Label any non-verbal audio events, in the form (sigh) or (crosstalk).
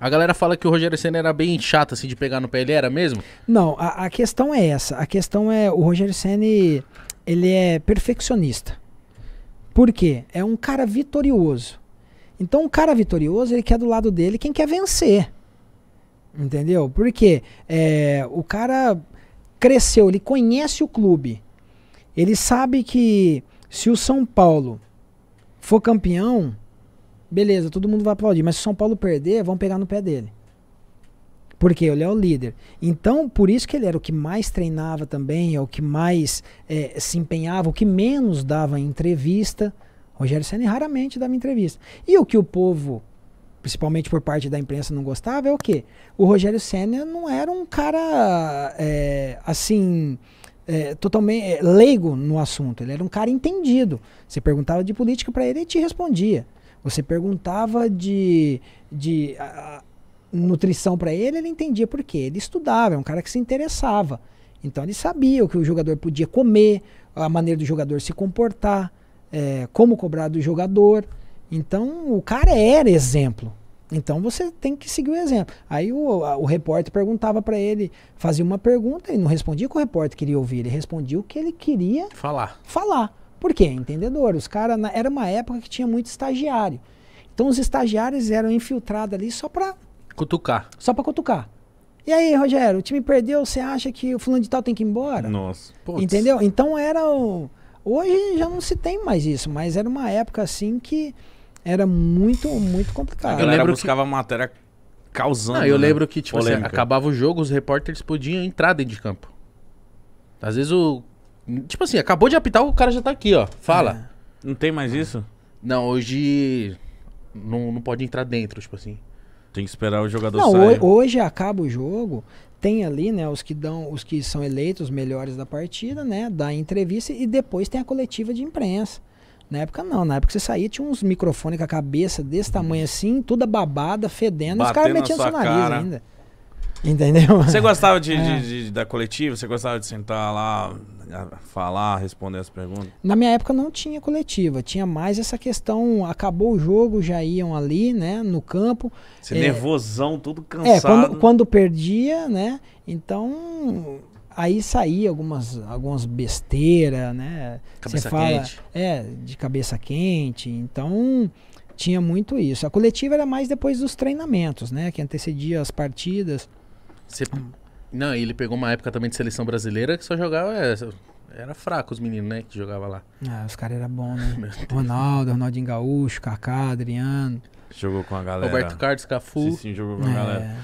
A galera fala que o Rogério Senna era bem chato, assim, de pegar no pé. Ele era mesmo? Não, a, a questão é essa. A questão é, o Rogério Senna, ele é perfeccionista. Por quê? É um cara vitorioso. Então, um cara vitorioso, ele quer do lado dele quem quer vencer. Entendeu? Porque é, o cara cresceu, ele conhece o clube. Ele sabe que se o São Paulo for campeão, beleza, todo mundo vai aplaudir, mas se o São Paulo perder, vão pegar no pé dele. Porque ele é o líder. Então, por isso que ele era o que mais treinava também, é o que mais é, se empenhava, o que menos dava entrevista. Rogério Senna raramente dava entrevista. E o que o povo, principalmente por parte da imprensa, não gostava é o quê? O Rogério Senna não era um cara é, assim. É, totalmente é, leigo no assunto, ele era um cara entendido. Você perguntava de política para ele e te respondia. Você perguntava de, de a, a nutrição para ele, ele entendia por quê. Ele estudava, é um cara que se interessava. Então ele sabia o que o jogador podia comer, a maneira do jogador se comportar, é, como cobrar do jogador. Então o cara era exemplo. Então você tem que seguir o exemplo. Aí o, a, o repórter perguntava para ele, fazia uma pergunta, e não respondia o que o repórter queria ouvir, ele respondia o que ele queria falar. falar. Por quê? Entendedor. Os caras, era uma época que tinha muito estagiário. Então os estagiários eram infiltrados ali só para Cutucar. Só para cutucar. E aí, Rogério, o time perdeu, você acha que o fulano de tal tem que ir embora? Nossa. Putz. Entendeu? Então era o. Hoje já não se tem mais isso, mas era uma época assim que era muito, muito complicado. Eu lembro buscava que... matéria causando. Não, eu né? lembro que, tipo assim, acabava o jogo, os repórteres podiam entrar dentro de campo. Às vezes o Tipo assim, acabou de apitar, o cara já tá aqui, ó. Fala. É. Não tem mais isso? Não, hoje não, não pode entrar dentro, tipo assim. Tem que esperar o jogador não, sair. Hoje acaba o jogo, tem ali, né, os que dão, os que são eleitos os melhores da partida, né, da entrevista e depois tem a coletiva de imprensa. Na época não, na época você saía, tinha uns microfones com a cabeça desse tamanho assim, toda babada, fedendo, Batendo os caras metiam seu nariz cara. ainda. Entendeu? Você gostava de, (laughs) é. de, de, da coletiva? Você gostava de sentar lá, falar, responder as perguntas? Na minha época não tinha coletiva, tinha mais essa questão. Acabou o jogo, já iam ali, né, no campo. Você é, nervosão, tudo cansado. É, quando, quando perdia, né? Então aí saía algumas, algumas besteiras, né? Cabeça fala, quente. É, de cabeça quente. Então, tinha muito isso. A coletiva era mais depois dos treinamentos, né? Que antecedia as partidas. Você... Hum. Não, ele pegou uma época também de seleção brasileira que só jogava. É, era fraco os meninos, né? Que jogava lá. Ah, os caras eram bons, né? (laughs) Ronaldo, Ronaldinho Gaúcho, Kaká, Adriano. Jogou com a galera. Roberto Carlos, Cafu. Sim, sim jogou com a é. galera.